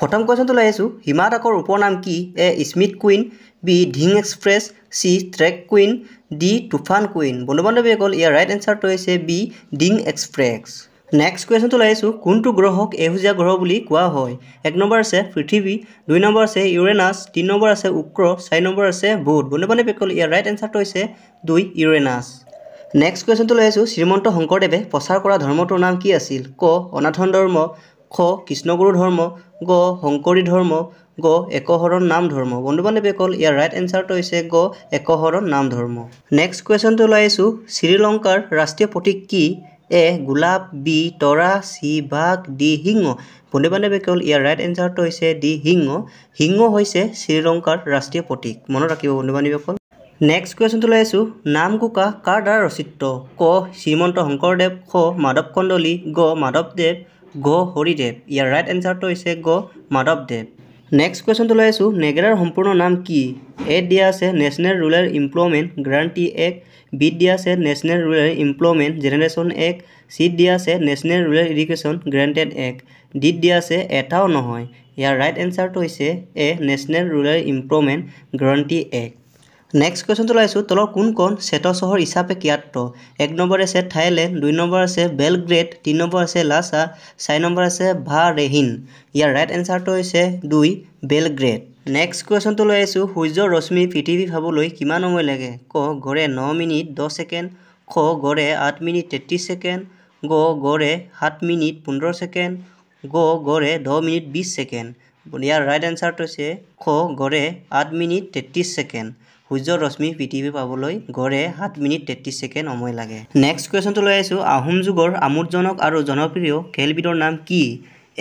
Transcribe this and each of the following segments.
প্ৰথম কুৱেশ্যনটো লৈ আহিছোঁ হিমা দাসৰ উপনাম কি এ স্মিথ queen B Dhing express C track queen D Toofan queen বন্ধু বান্ধৱীসকল ইয়াৰ ৰাইট এনচাৰটো হৈছে বি ডিং এক্সপ্ৰেছ নেক্সট কুৱেশ্যনটো লৈ আহিছোঁ কোনটো গ্ৰহক এহুজীয়া গ্ৰহ বুলি কোৱা হয় এক নম্বৰ আছে পৃথিৱী দুই নম্বৰ আছে ইউৰেনাছ তিনি নম্বৰ আছে উক্ৰ চাৰি নম্বৰ আছে বুধ বন্ধু কল ইয়াৰ ৰাইট এনচাৰটো হৈছে দুই ইউৰেনাছ নেক্সট কুৱেশ্যনটো লৈ আহিছোঁ শ্ৰীমন্ত শংকৰদেৱে প্ৰচাৰ কৰা ধৰ্মটোৰ নাম কি আছিল ক অনাথন ধৰ্ম খ কৃষ্ণগুৰু ধৰ্ম গ শংকৰী ধৰ্ম গ একহৰণ নাম ধৰ্ম বন্ধু কল ইয়াৰ ৰাইট এনচাৰটো হৈছে গ একহৰণ নাম ধৰ্ম নেক্সট কুৱেশ্যনটো ওলাই আহিছোঁ শ্ৰীলংকাৰ ৰাষ্ট্ৰীয় প্ৰতীক কি এ গোলাপ বি তৰা চি বাঘ ডি হিং বন্ধু কল ইয়াৰ ৰাইট এনচাৰটো হৈছে ডি হিং হিং হৈছে শ্ৰীলংকাৰ ৰাষ্ট্ৰীয় প্ৰতীক মনত ৰাখিব বন্ধু বান্ধৱীসকল নেক্সট কুৱেশ্যনটো লৈ আছোঁ নাম কোকা কাৰ দ্বাৰা ৰচিত ক শ্ৰীমন্ত শংকৰদেৱ খ মাধৱ কণ্ডলী গ মাধৱদেৱ গ হৰিদেৱ ইয়াৰ ৰাইট এনচাৰটো হৈছে গ মাধৱদেৱ নেক্সট কুৱেশ্যনটো লৈ আছোঁ নেগেৰাৰ সম্পূৰ্ণ নাম কি এ দিয়া আছে নেশ্যনেল ৰুৰেল ইমপ্লয়মেণ্ট গ্ৰাণ্টি এক বিত দিয়া আছে নেশ্যনেল ৰুৰেল ইমপ্লয়মেণ্ট জেনেৰেশ্যন এক চিত দিয়া আছে নেশ্যনেল ৰুৰেল ইডুকেশ্যন গ্ৰেণ্টেড এক ডিত দিয়া আছে এটাও নহয় ইয়াৰ ৰাইট এনচাৰটো হৈছে A national rural employment guarantee act next কুৱেশ্যনটো লৈছোঁ তলৰ কোন কোনখন ছেটৰ চহৰ হিচাপে ক্ৰিয়াত্ৰ এক নম্বৰ আছে থাইলেণ্ড দুই নম্বৰ আছে বেলগ্ৰেড তিনি নম্বৰ আছে লাছা চাৰি নম্বৰ আছে ভাৰেহিন ইয়াৰ ৰাইট এনচাৰটো হৈছে দুই বেলগ্ৰেড নেক্সট কুৱেশ্যনটো লৈ আহিছোঁ সূৰ্যৰ ৰশ্মি পৃথিৱী ভাবলৈ কিমান সময় লাগে ক গড়ে ন মিনিট দহ ছেকেণ্ড খ গড়ে আঠ মিনিট তেত্ৰিছ ছেকেণ্ড গ গড়ে সাত মিনিট পোন্ধৰ ছেকেণ্ড গ গড়ে দহ মিনিট বিছ ছেকেণ্ড ইয়াৰ ৰাইট এনচাৰটো হৈছে খ গড়ে আঠ মিনিট তেত্ৰিছ ছেকেণ্ড সূৰ্য ৰশ্মি পৃথিৱী পাবলৈ গড়ে সাত মিনিট তেত্ৰিছ ছেকেণ্ড সময় লাগে নেক্সট কুৱেশ্যনটো লৈ আহিছোঁ আহোম যুগৰ আমোদজনক আৰু জনপ্ৰিয় খেলবিধৰ নাম কি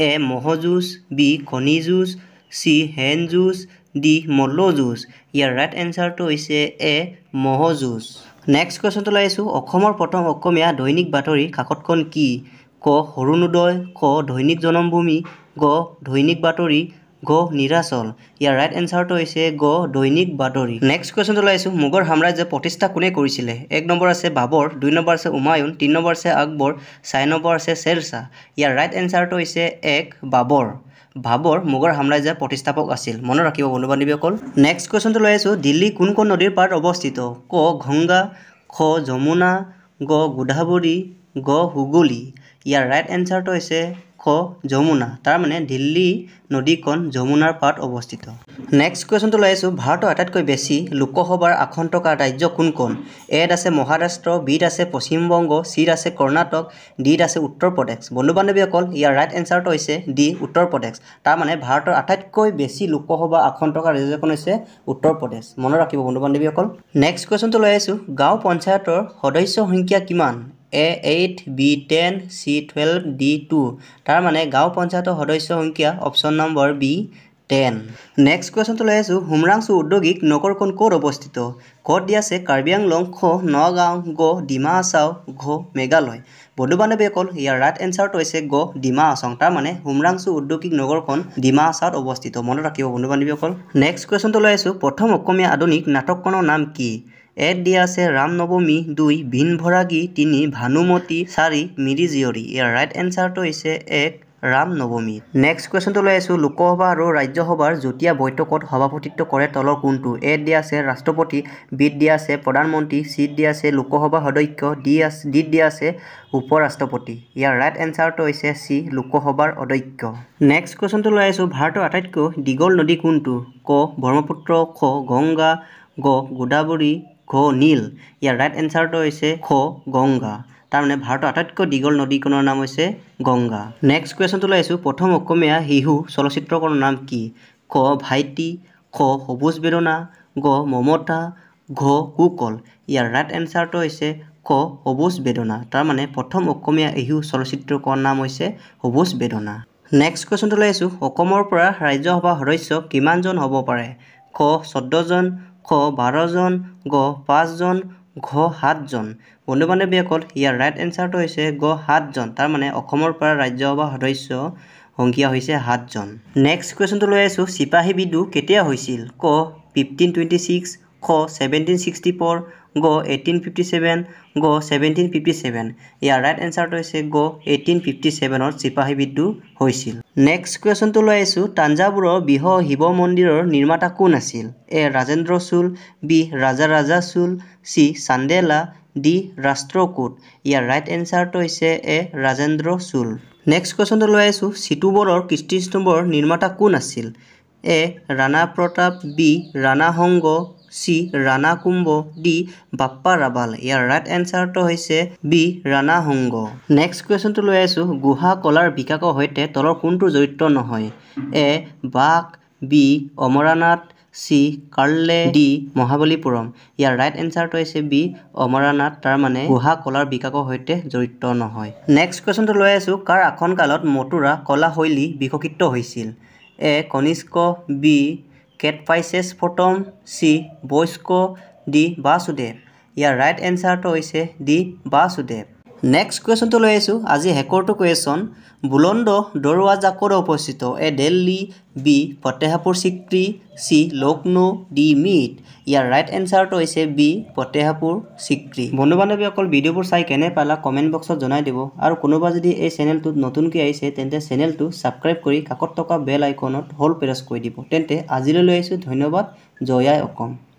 এ মহ যুঁজ বি কণী যুঁজ চি হেন যুঁজ ডি মল্ল যুঁজ ইয়াৰ ৰাইট এনচাৰটো হৈছে এ মহ যুঁজ নেক্সট কুৱেশ্যনটো লৈ আহিছোঁ অসমৰ প্ৰথম অসমীয়া দৈনিক বাতৰি কাকতখন কি ক সৰুণোদয় ক দৈনিক জনমভূমি গ দৈনিক বাতৰি গ নিৰাচল ইয়াৰ ৰাইট এনচাৰটো হৈছে গ দৈনিক বাতৰি নেক্সট কুৱেশ্যনটো ওলাইছোঁ মোগৰ সাম্ৰাজ্য প্ৰতিষ্ঠা কোনে কৰিছিলে এক নম্বৰ আছে বাবৰ দুই নম্বৰ আছে উমায়ুন তিনি নম্বৰ আছে আকবৰ চাৰি নম্বৰ আছে শ্বেৰশ্বাহ ইয়াৰ ৰাইট এনচাৰটো হৈছে এক বাবৰ ভাবৰ মোগৰ সাম্ৰাজ্যৰ প্ৰতিষ্ঠাপক আছিল মনত ৰাখিব বন্ধু বান্ধৱীসকল নেক্সট কুৱেশ্যনটো লৈ আছোঁ দিল্লী কোন কোন নদীৰ পাৰত অৱস্থিত ক ঘংগা খ যমুনা গ গোধাৱৰী গ হুগলী ইয়াৰ ৰাইট এনচাৰটো হৈছে যমুনা তাৰমানে দিল্লী নদীখন যমুনাৰ পাৰত অৱস্থিত নেক্সট কুৱেশ্যনটো লৈ আছোঁ ভাৰতৰ আটাইতকৈ বেছি লোকসভাৰ আসন থকা ৰাজ্য কোন কোনখন এত আছে মহাৰাষ্ট্ৰ বিত আছে পশ্চিমবংগ চিত আছে কৰ্ণাটক ডিত আছে উত্তৰ প্ৰদেশ বন্ধু বান্ধৱীসকল ইয়াৰ ৰাইট এনচাৰটো হৈছে ডি উত্তৰ প্ৰদেশ তাৰমানে ভাৰতৰ আটাইতকৈ বেছি লোকসভা আসন থকা ৰাজ্যখন হৈছে উত্তৰ প্ৰদেশ মনত ৰাখিব বন্ধু বান্ধৱীসকল নেক্সট কুৱেশ্যনটো লৈ আছোঁ গাঁও পঞ্চায়তৰ সদস্য সংখ্যা কিমান A eight B ten C twelve D two তাৰমানে গাঁও পঞ্চায়তৰ সদস্য সংখ্যা option number B ten next কুৱেশ্যনটো লৈ আছোঁ হোমৰাংচু উদ্যোগিক নগৰখন ক'ত অৱস্থিত ক'ত দিয়া আছে কাৰ্বি আংলং খ নগাঁও গ ডিমা আচাও ঘ মেঘালয় বন্ধু বান্ধৱীসকল ইয়াৰ ৰাইট এনচাৰটো হৈছে গ ডিমা আচং তাৰমানে হোমৰাংচু উদ্যোগিক নগৰখন ডিমা আচাত অৱস্থিত মনত ৰাখিব বন্ধু বান্ধৱীসকল নেক্সট কুৱেশ্যনটো লৈ আছোঁ প্ৰথম অসমীয়া আধুনিক নাটকখনৰ নাম কি এক দিয়া আছে ৰামনৱমী দুই ভিনভৰাগী তিনি ভানুমতী চাৰি মিৰি জীয়ৰী ইয়াৰ ৰাইট এনচাৰটো হৈছে এক ৰাম নৱমী নেক্সট কুৱেশ্যনটো লৈ আছোঁ লোকসভা আৰু ৰাজ্যসভাৰ যুটীয়া বৈঠকত সভাপতিত্ব কৰে তলৰ কোনটো এ ডি আছে ৰাষ্ট্ৰপতি বিত দি আছে প্ৰধানমন্ত্ৰী চি দি আছে লোকসভা সদস্য ডি আছে ডি দি আছে উপ ৰাষ্ট্ৰপতি ইয়াৰ ৰাইট এনচাৰটো হৈছে চি লোকসভাৰ অধ্যক্ষ নেক্সট কুৱেশ্যনটো লৈ আছোঁ ভাৰতৰ আটাইতকৈ দীঘল নদী কোনটো ক ব্ৰহ্মপুত্ৰ খ গংগা গ গোদাৱৰী ঘ নীল ইয়াৰ ৰাইট এনচাৰটো হৈছে খ গংগা তাৰমানে ভাৰতৰ আটাইতকৈ দীঘল নদীখনৰ নাম হৈছে গংগা নেক্সট কুৱেশ্যনটো লৈ আহিছোঁ প্ৰথম অসমীয়া শিশু চলচ্চিত্ৰখনৰ নাম কি খ ভাইটি খ সবুজ বেদনা গ মমতা ঘ কুকল ইয়াৰ ৰাইট এনচাৰটো হৈছে খ সবুজ বেদনা তাৰমানে প্ৰথম অসমীয়া শিশু চলচ্চিত্ৰখনৰ নাম হৈছে সবুজ বেদনা নেক্সট কুৱেশ্যনটো লৈ আহিছোঁ অসমৰ পৰা ৰাজ্যসভাৰ সদস্য কিমানজন হ'ব পাৰে খ চৈধ্যজন খ বাৰজন গ পাঁচজন ঘ সাতজন বন্ধু বান্ধৱীসকল ইয়াৰ ৰাইট এনচাৰটো হৈছে গ সাতজন তাৰমানে অসমৰ পৰা ৰাজ্যসভাৰ সদস্য সংখ্যা হৈছে সাতজন নেক্সট কুৱেশ্যনটো লৈ আছোঁ চিপাহী বিদু কেতিয়া হৈছিল ক ফিফটিন টুৱেণ্টি ছিক্স খ ছেভেণ্টিন ছিক্সটি ফ'ৰ গ এইটিন ফিফটি ছেভেন গ ছেভেণ্টিন ফিফটি ছেভেন ইয়াৰ ৰাইট এনচাৰটো হৈছে গ এইটিন ফিফটি ছেভেনৰ চিপাহী বিদ্যু হৈছিল নেক্সট কুৱেশ্যনটো লৈ আহিছোঁ তাঞ্জাবুৰৰ বৃহ শিৱ মন্দিৰৰ নিৰ্মাতা কোন আছিল A Rajendra Chola B Raja Raja Chola C Chandela D Rashtrakuta ইয়াৰ ৰাইট এনচাৰটো হৈছে এ ৰাজেন্দ্ৰ চোল নেক্সট কুৱেশ্যনটো লৈ আহিছোঁ চিটুবৰৰ কৃষ্টিস্তম্ভৰ নিৰ্মাতা কোন আছিল A Rana Pratap B Rana Sanga C Rana Kumbha D Bappa Rawal ইয়াৰ ৰাইট এনচাৰটো হৈছে বি ৰাণা সংগ নেক্সট কুৱেশ্যনটো লৈ আহিছোঁ গুহা কলাৰ বিকাশৰ সৈতে তলৰ কোনটো জড়িত নহয় A Bagh B Amarnath C Karle D Mahabalipuram ইয়াৰ ৰাইট এনচাৰটো হৈছে বি অমৰানাথ তাৰমানে গুহা কলাৰ বিকাশৰ সৈতে জড়িত নহয় নেক্সট কুৱেশ্যনটো লৈ আহিছোঁ কাৰ আসন কালত মথুৰা কলাশৈলী বিকশিত হৈছিল এ কনিষ্ক বি কেটফাইচেছ ফটম চি বৈস্ক ডি বাসুদেৱ ইয়াৰ ৰাইট এনচাৰটো হৈছে দি বাসুদেৱ নেক্সট কুৱেশ্যনটো লৈ আহিছোঁ আজি শেষৰটো কুৱেশ্যন বুলন্দ দৰুৱা জাকত অৱস্থিত A Delhi B Fatehpur Sikri C Lucknow D মিট ইয়াৰ ৰাইট এনচাৰটো হৈছে বি ফতেহাপুৰ চিক্ৰি বন্ধু বান্ধৱীসকল ভিডিঅ'বোৰ চাই কেনে পালা কমেণ্ট বক্সত জনাই দিব আৰু কোনোবা যদি এই চেনেলটোত নতুনকৈ আহিছে তেন্তে চেনেলটো ছাবস্ক্ৰাইব কৰি কাকত থকা বেল আইকনত হল প্ৰেছ কৰি দিব তেন্তে আজিলৈ লৈ আহিছোঁ ধন্যবাদ জয়াই অসম